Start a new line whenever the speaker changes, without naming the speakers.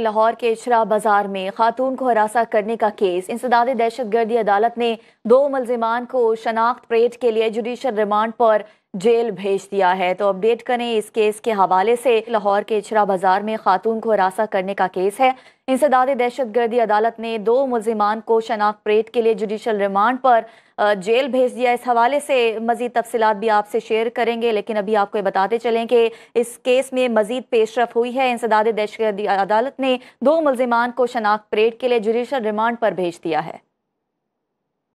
लाहौर के इशरा बाजार में खातून को हरासा करने का केस इंसदाद दहशत गर्दी अदालत ने दो मुलजमान को शनाख्त परेड के लिए जुडिशल रिमांड पर जेल भेज दिया है तो अपडेट करें इस केस के हवाले से लाहौर के इचरा बाजार में खातून को हरासा करने का केस है इंसदाद दहशत गर्दी अदालत ने दो मुलजिमान को शनाख्त परेड के लिए जुडिशल रिमांड पर जेल भेज दिया इस हवाले से मजीद तफसलत भी आपसे शेयर करेंगे लेकिन अभी आपको ये बताते चलें कि इस केस में मजीद पेशरफ हुई है इंसदाद दहशत गर्दी अदालत ने दो मुलजिमान को शनाख्त परेड के लिए जुडिशल रिमांड पर भेज दिया है